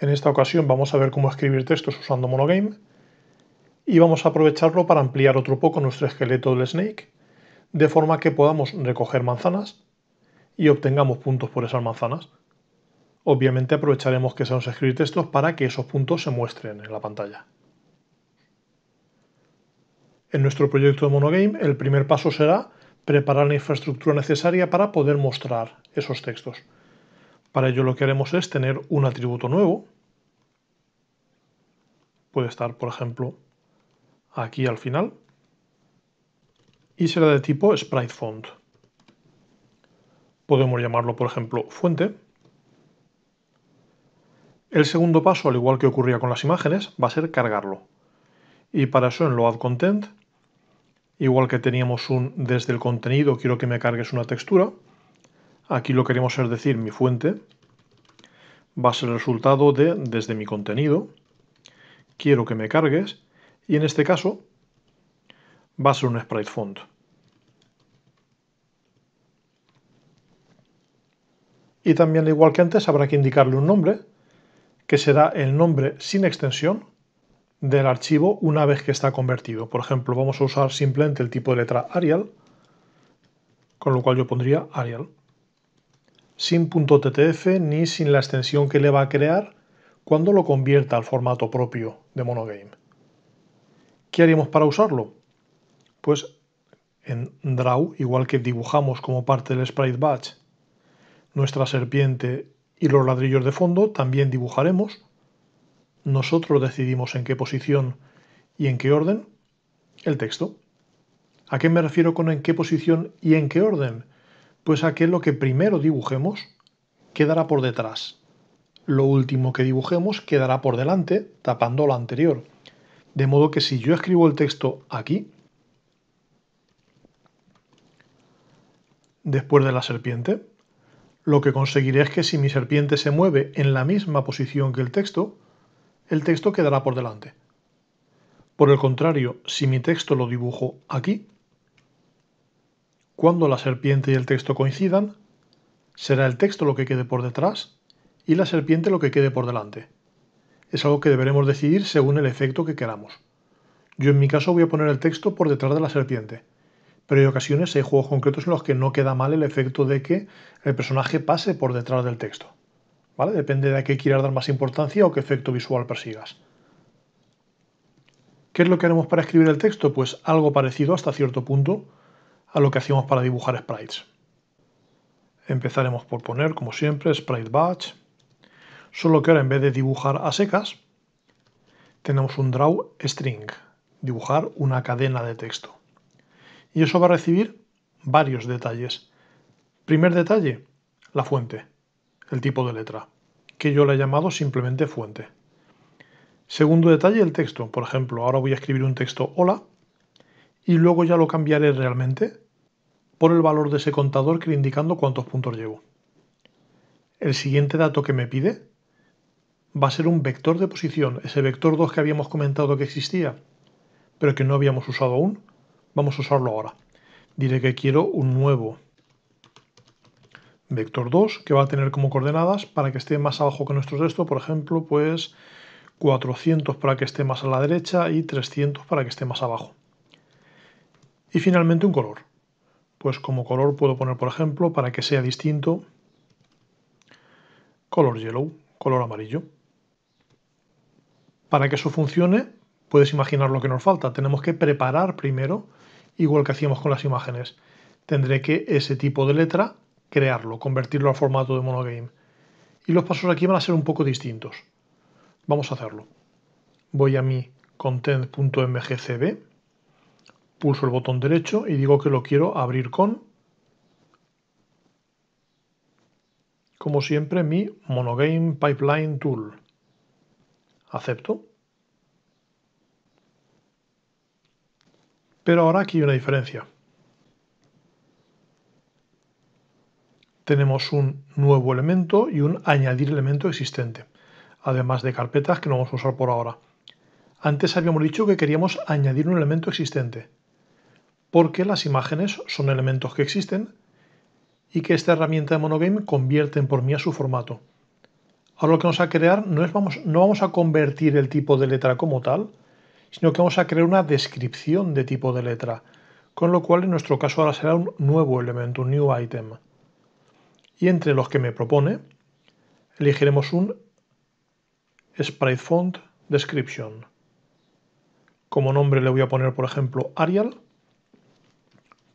En esta ocasión vamos a ver cómo escribir textos usando Monogame y vamos a aprovecharlo para ampliar otro poco nuestro esqueleto del Snake, de forma que podamos recoger manzanas y obtengamos puntos por esas manzanas. Obviamente aprovecharemos que sabemos escribir textos para que esos puntos se muestren en la pantalla. En nuestro proyecto de Monogame, el primer paso será preparar la infraestructura necesaria para poder mostrar esos textos. Para ello lo que haremos es tener un atributo nuevo. Puede estar, por ejemplo, aquí al final. Y será de tipo sprite font. Podemos llamarlo, por ejemplo, fuente. El segundo paso, al igual que ocurría con las imágenes, va a ser cargarlo. Y para eso en load content, igual que teníamos un desde el contenido quiero que me cargues una textura, Aquí lo queremos es decir mi fuente. Va a ser el resultado de desde mi contenido. Quiero que me cargues. Y en este caso va a ser un sprite font. Y también, igual que antes, habrá que indicarle un nombre, que será el nombre sin extensión del archivo una vez que está convertido. Por ejemplo, vamos a usar simplemente el tipo de letra Arial, con lo cual yo pondría Arial sin .ttf ni sin la extensión que le va a crear cuando lo convierta al formato propio de Monogame. ¿Qué haríamos para usarlo? Pues en Draw, igual que dibujamos como parte del Sprite Batch nuestra serpiente y los ladrillos de fondo, también dibujaremos. Nosotros decidimos en qué posición y en qué orden el texto. ¿A qué me refiero con en qué posición y en qué orden? pues aquello que primero dibujemos quedará por detrás. Lo último que dibujemos quedará por delante, tapando lo anterior. De modo que si yo escribo el texto aquí, después de la serpiente, lo que conseguiré es que si mi serpiente se mueve en la misma posición que el texto, el texto quedará por delante. Por el contrario, si mi texto lo dibujo aquí, cuando la serpiente y el texto coincidan, será el texto lo que quede por detrás y la serpiente lo que quede por delante. Es algo que deberemos decidir según el efecto que queramos. Yo en mi caso voy a poner el texto por detrás de la serpiente, pero hay ocasiones, hay juegos concretos en los que no queda mal el efecto de que el personaje pase por detrás del texto. ¿Vale? Depende de a qué quieras dar más importancia o qué efecto visual persigas. ¿Qué es lo que haremos para escribir el texto? Pues algo parecido hasta cierto punto a lo que hacíamos para dibujar sprites. Empezaremos por poner, como siempre, sprite batch, solo que ahora en vez de dibujar a secas, tenemos un draw string, dibujar una cadena de texto. Y eso va a recibir varios detalles. Primer detalle, la fuente, el tipo de letra, que yo le he llamado simplemente fuente. Segundo detalle, el texto. Por ejemplo, ahora voy a escribir un texto hola y luego ya lo cambiaré realmente? por el valor de ese contador que indicando cuántos puntos llevo. El siguiente dato que me pide va a ser un vector de posición, ese vector 2 que habíamos comentado que existía, pero que no habíamos usado aún. Vamos a usarlo ahora. Diré que quiero un nuevo vector 2 que va a tener como coordenadas para que esté más abajo que nuestro resto. por ejemplo, pues 400 para que esté más a la derecha y 300 para que esté más abajo. Y finalmente un color. Pues como color puedo poner, por ejemplo, para que sea distinto, color yellow, color amarillo. Para que eso funcione, puedes imaginar lo que nos falta. Tenemos que preparar primero, igual que hacíamos con las imágenes. Tendré que ese tipo de letra crearlo, convertirlo al formato de monogame. Y los pasos aquí van a ser un poco distintos. Vamos a hacerlo. Voy a mi content.mgcb pulso el botón derecho y digo que lo quiero abrir con, como siempre, mi Monogame Pipeline Tool. Acepto. Pero ahora aquí hay una diferencia. Tenemos un nuevo elemento y un añadir elemento existente, además de carpetas que no vamos a usar por ahora. Antes habíamos dicho que queríamos añadir un elemento existente porque las imágenes son elementos que existen y que esta herramienta de Monogame convierte por mí a su formato. Ahora lo que vamos a crear no, es, vamos, no vamos a convertir el tipo de letra como tal, sino que vamos a crear una descripción de tipo de letra, con lo cual en nuestro caso ahora será un nuevo elemento, un new item. Y entre los que me propone, elegiremos un sprite font description. Como nombre le voy a poner, por ejemplo, Arial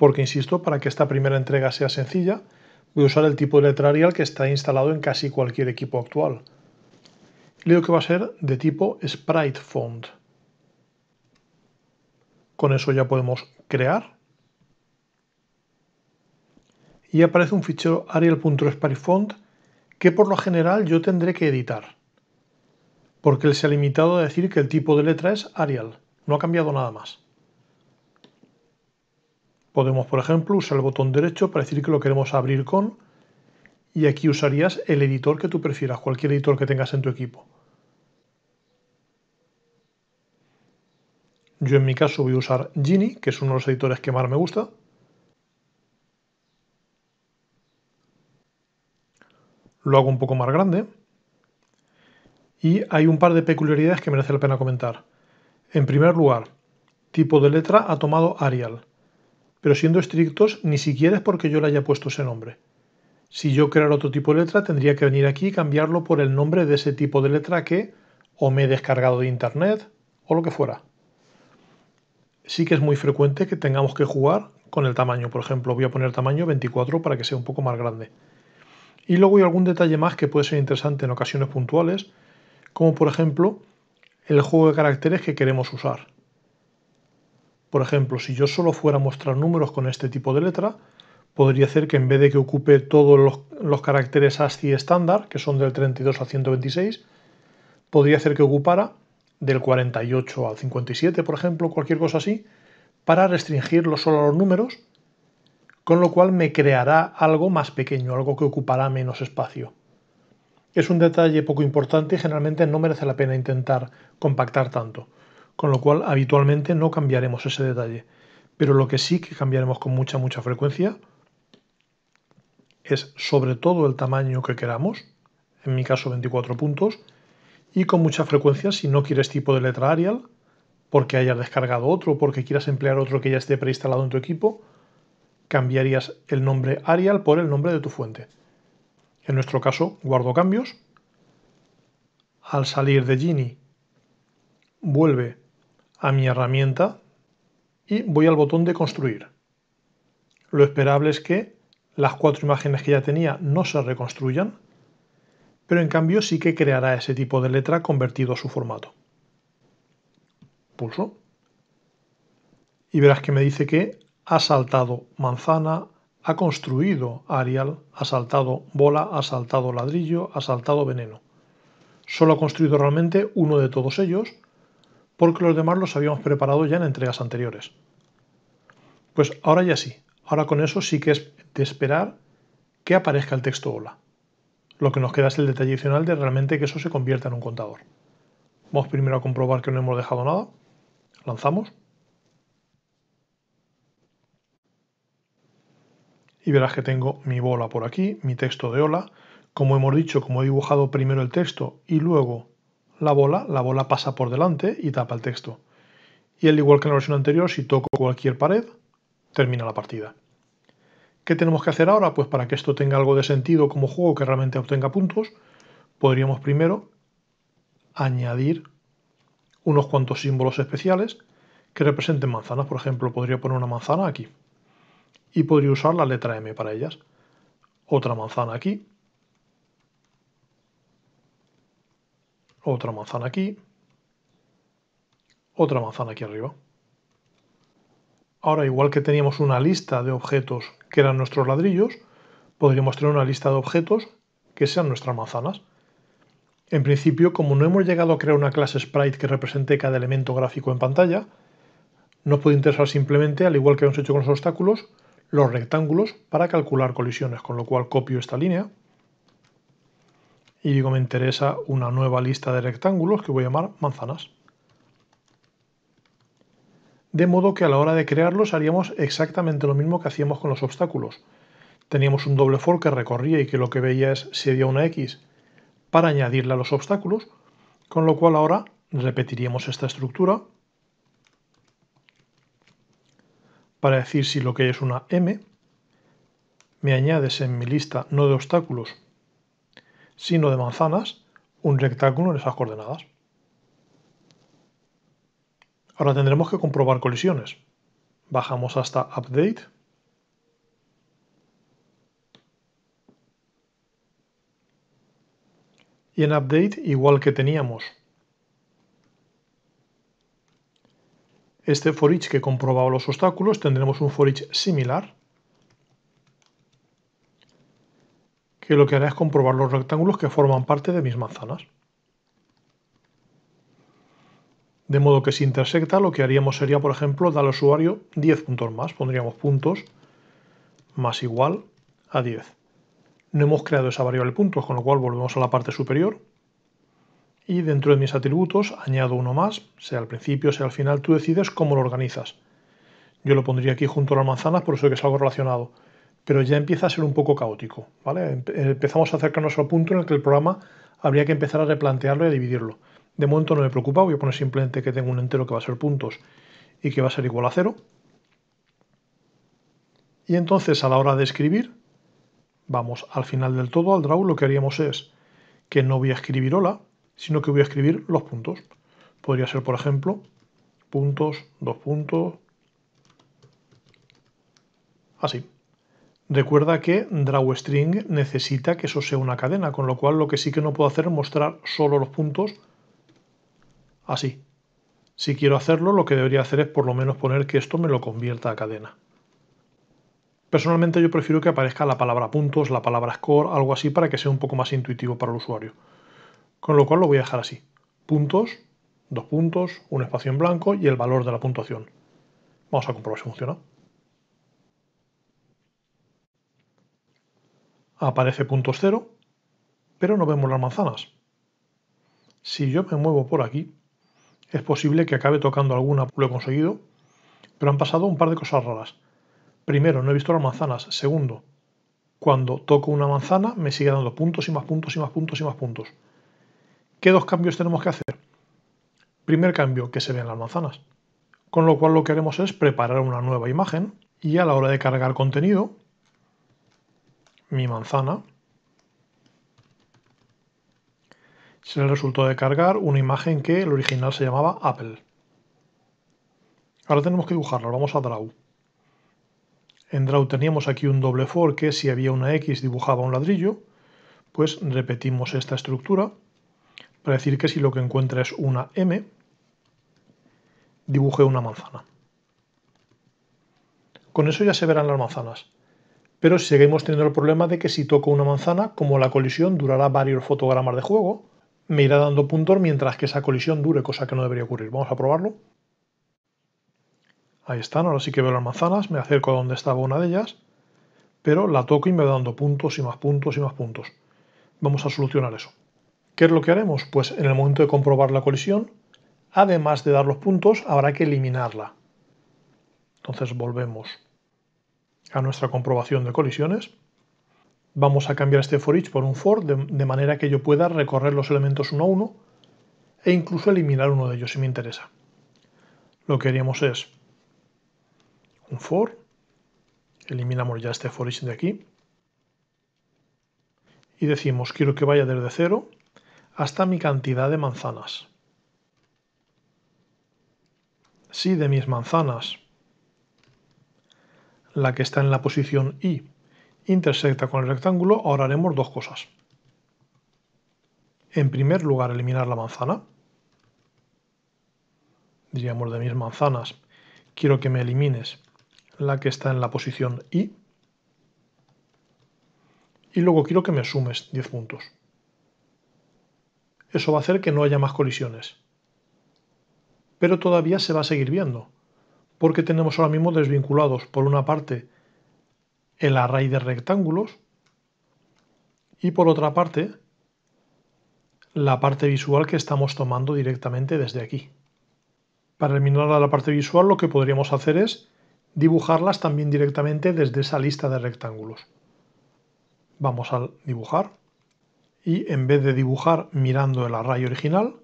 porque, insisto, para que esta primera entrega sea sencilla, voy a usar el tipo de letra Arial que está instalado en casi cualquier equipo actual. digo que va a ser de tipo Sprite Font. Con eso ya podemos crear. Y aparece un fichero arial.sprite_font que por lo general yo tendré que editar. Porque él se ha limitado a decir que el tipo de letra es Arial. No ha cambiado nada más. Podemos, por ejemplo, usar el botón derecho para decir que lo queremos abrir con y aquí usarías el editor que tú prefieras, cualquier editor que tengas en tu equipo. Yo en mi caso voy a usar Gini que es uno de los editores que más me gusta. Lo hago un poco más grande. Y hay un par de peculiaridades que merece la pena comentar. En primer lugar, tipo de letra ha tomado Arial. Pero siendo estrictos, ni siquiera es porque yo le haya puesto ese nombre. Si yo creara otro tipo de letra, tendría que venir aquí y cambiarlo por el nombre de ese tipo de letra que o me he descargado de internet o lo que fuera. Sí que es muy frecuente que tengamos que jugar con el tamaño. Por ejemplo, voy a poner tamaño 24 para que sea un poco más grande. Y luego hay algún detalle más que puede ser interesante en ocasiones puntuales, como por ejemplo el juego de caracteres que queremos usar. Por ejemplo, si yo solo fuera a mostrar números con este tipo de letra, podría hacer que en vez de que ocupe todos los, caracteres ASCII estándar, que son del 32 al 126, podría hacer que ocupara del 48 al 57, por ejemplo, cualquier cosa así, para restringirlo solo a los números, con lo cual me creará algo más pequeño, algo que ocupará menos espacio. Es un detalle poco importante y generalmente no merece la pena intentar compactar tanto con lo cual habitualmente no cambiaremos ese detalle. Pero lo que sí que cambiaremos con mucha, mucha frecuencia es sobre todo el tamaño que queramos, en mi caso 24 puntos, y con mucha frecuencia si no quieres tipo de letra Arial, porque hayas descargado otro, porque quieras emplear otro que ya esté preinstalado en tu equipo, cambiarías el nombre Arial por el nombre de tu fuente. En nuestro caso, guardo cambios. Al salir de Gini, vuelve a mi herramienta y voy al botón de construir. Lo esperable es que las cuatro imágenes que ya tenía no se reconstruyan, pero en cambio sí que creará ese tipo de letra convertido a su formato. Pulso. Y verás que me dice que ha saltado manzana, ha construido Arial, ha saltado bola, ha saltado ladrillo, ha saltado veneno. Solo ha construido realmente uno de todos ellos, porque los demás los habíamos preparado ya en entregas anteriores. Pues ahora ya sí, ahora con eso sí que es de esperar que aparezca el texto hola. Lo que nos queda es el detalle adicional de realmente que eso se convierta en un contador. Vamos primero a comprobar que no hemos dejado nada. Lanzamos. Y verás que tengo mi bola por aquí, mi texto de hola. Como hemos dicho, como he dibujado primero el texto y luego la bola, la bola pasa por delante y tapa el texto. Y al igual que en la versión anterior, si toco cualquier pared, termina la partida. ¿Qué tenemos que hacer ahora? Pues para que esto tenga algo de sentido como juego que realmente obtenga puntos, podríamos primero añadir unos cuantos símbolos especiales que representen manzanas. Por ejemplo, podría poner una manzana aquí y podría usar la letra M para ellas. Otra manzana aquí otra manzana aquí, otra manzana aquí arriba. Ahora, igual que teníamos una lista de objetos que eran nuestros ladrillos, podríamos tener una lista de objetos que sean nuestras manzanas. En principio, como no hemos llegado a crear una clase sprite que represente cada elemento gráfico en pantalla, nos puede interesar simplemente, al igual que hemos hecho con los obstáculos, los rectángulos para calcular colisiones, con lo cual copio esta línea y digo me interesa una nueva lista de rectángulos que voy a llamar manzanas. De modo que a la hora de crearlos haríamos exactamente lo mismo que hacíamos con los obstáculos. Teníamos un doble for que recorría y que lo que veía es si había una X para añadirle a los obstáculos, con lo cual ahora repetiríamos esta estructura para decir si lo que hay es una M, me añades en mi lista no de obstáculos, sino de manzanas, un rectángulo en esas coordenadas. Ahora tendremos que comprobar colisiones. Bajamos hasta Update. Y en Update, igual que teníamos este for each que comprobaba los obstáculos, tendremos un for each similar que lo que hará es comprobar los rectángulos que forman parte de mis manzanas. De modo que si intersecta, lo que haríamos sería, por ejemplo, dar al usuario 10 puntos más. Pondríamos puntos más igual a 10. No hemos creado esa variable puntos, con lo cual volvemos a la parte superior. Y dentro de mis atributos añado uno más, sea al principio, sea al final, tú decides cómo lo organizas. Yo lo pondría aquí junto a las manzanas, por eso que es algo relacionado pero ya empieza a ser un poco caótico. ¿vale? Empezamos a acercarnos al punto en el que el programa habría que empezar a replantearlo y a dividirlo. De momento no me preocupa, voy a poner simplemente que tengo un entero que va a ser puntos y que va a ser igual a cero. Y entonces a la hora de escribir, vamos al final del todo, al draw, lo que haríamos es que no voy a escribir hola, sino que voy a escribir los puntos. Podría ser, por ejemplo, puntos, dos puntos, así. Recuerda que drawString necesita que eso sea una cadena, con lo cual lo que sí que no puedo hacer es mostrar solo los puntos así. Si quiero hacerlo, lo que debería hacer es por lo menos poner que esto me lo convierta a cadena. Personalmente yo prefiero que aparezca la palabra puntos, la palabra score, algo así para que sea un poco más intuitivo para el usuario. Con lo cual lo voy a dejar así. Puntos, dos puntos, un espacio en blanco y el valor de la puntuación. Vamos a comprobar si funciona. aparece puntos cero, pero no vemos las manzanas. Si yo me muevo por aquí, es posible que acabe tocando alguna, lo he conseguido, pero han pasado un par de cosas raras. Primero, no he visto las manzanas. Segundo, cuando toco una manzana me sigue dando puntos y más puntos y más puntos y más puntos. ¿Qué dos cambios tenemos que hacer? Primer cambio, que se vean las manzanas. Con lo cual lo que haremos es preparar una nueva imagen y a la hora de cargar contenido mi manzana. se le resultó de cargar una imagen que el original se llamaba Apple. Ahora tenemos que dibujarla, vamos a Draw. En Draw teníamos aquí un doble for que si había una X dibujaba un ladrillo, pues repetimos esta estructura para decir que si lo que encuentra es una M, dibuje una manzana. Con eso ya se verán las manzanas pero seguimos teniendo el problema de que si toco una manzana, como la colisión durará varios fotogramas de juego, me irá dando puntos mientras que esa colisión dure, cosa que no debería ocurrir. Vamos a probarlo. Ahí están, ahora sí que veo las manzanas, me acerco a donde estaba una de ellas, pero la toco y me va dando puntos y más puntos y más puntos. Vamos a solucionar eso. ¿Qué es lo que haremos? Pues en el momento de comprobar la colisión, además de dar los puntos, habrá que eliminarla. Entonces volvemos a nuestra comprobación de colisiones. Vamos a cambiar este for each por un for de, manera que yo pueda recorrer los elementos uno a uno e incluso eliminar uno de ellos si me interesa. Lo que haríamos es un for, eliminamos ya este for each de aquí y decimos quiero que vaya desde cero hasta mi cantidad de manzanas. Si de mis manzanas la que está en la posición i intersecta con el rectángulo, ahora haremos dos cosas. En primer lugar, eliminar la manzana. Diríamos de mis manzanas, quiero que me elimines la que está en la posición Y. Y luego quiero que me sumes 10 puntos. Eso va a hacer que no haya más colisiones. Pero todavía se va a seguir viendo porque tenemos ahora mismo desvinculados, por una parte, el array de rectángulos y por otra parte, la parte visual que estamos tomando directamente desde aquí. Para eliminar la parte visual lo que podríamos hacer es dibujarlas también directamente desde esa lista de rectángulos. Vamos a dibujar y en vez de dibujar mirando el array original,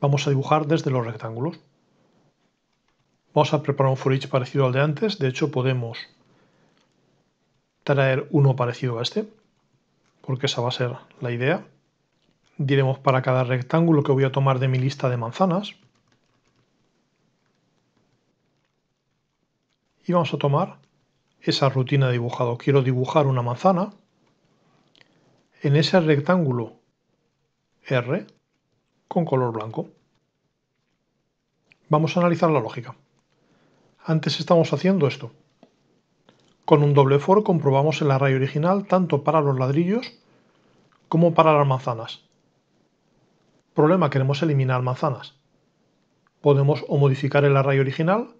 vamos a dibujar desde los rectángulos. Vamos a preparar un for parecido al de antes. De hecho, podemos traer uno parecido a este, porque esa va a ser la idea. Diremos para cada rectángulo que voy a tomar de mi lista de manzanas. Y vamos a tomar esa rutina de dibujado. Quiero dibujar una manzana. En ese rectángulo R con color blanco. Vamos a analizar la lógica. Antes estamos haciendo esto. Con un doble for comprobamos el array original tanto para los ladrillos como para las manzanas. Problema, queremos eliminar manzanas. Podemos o modificar el array original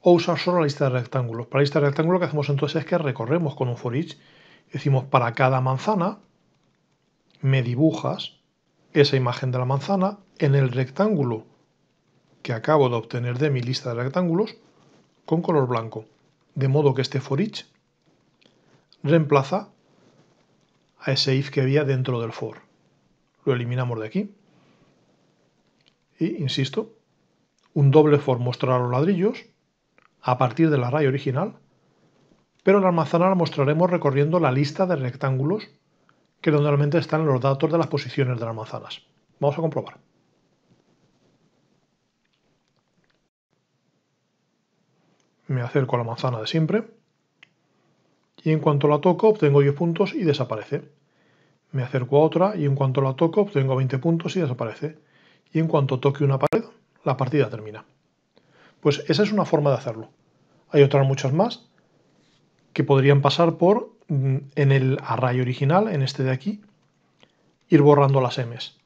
o usar solo la lista de rectángulos. Para la lista de rectángulos lo que hacemos entonces es que recorremos con un for each. Decimos para cada manzana me dibujas esa imagen de la manzana en el rectángulo que acabo de obtener de mi lista de rectángulos con color blanco, de modo que este for each reemplaza a ese if que había dentro del for. Lo eliminamos de aquí. Y, insisto, un doble for mostrará los ladrillos a partir del array original, pero la manzana la mostraremos recorriendo la lista de rectángulos que normalmente están en los datos de las posiciones de las manzanas. Vamos a comprobar. me acerco a la manzana de siempre y en cuanto la toco obtengo 10 puntos y desaparece. Me acerco a otra y en cuanto la toco obtengo 20 puntos y desaparece. Y en cuanto toque una pared, la partida termina. Pues esa es una forma de hacerlo. Hay otras muchas más que podrían pasar por, mm, en el array original, en este de aquí, ir borrando las M's.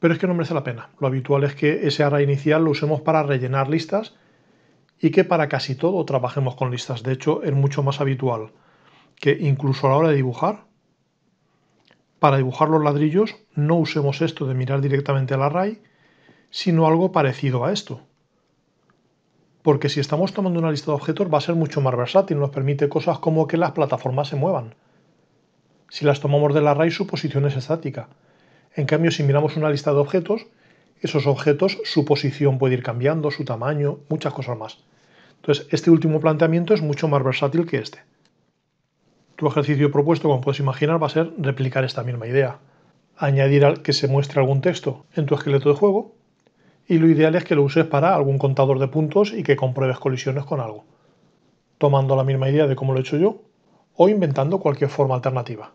Pero es que no merece la pena. Lo habitual es que ese array inicial lo usemos para rellenar listas y que para casi todo trabajemos con listas. De hecho, es mucho más habitual que incluso a la hora de dibujar, para dibujar los ladrillos, no usemos esto de mirar directamente al array, sino algo parecido a esto. Porque si estamos tomando una lista de objetos va a ser mucho más versátil, nos permite cosas como que las plataformas se muevan. Si las tomamos del array su posición es estática. En cambio, si miramos una lista de objetos, esos objetos, su posición puede ir cambiando, su tamaño, muchas cosas más. Entonces, este último planteamiento es mucho más versátil que este. Tu ejercicio propuesto, como puedes imaginar, va a ser replicar esta misma idea. Añadir que se muestre algún texto en tu esqueleto de juego y lo ideal es que lo uses para algún contador de puntos y que compruebes colisiones con algo, tomando la misma idea de cómo lo he hecho yo o inventando cualquier forma alternativa.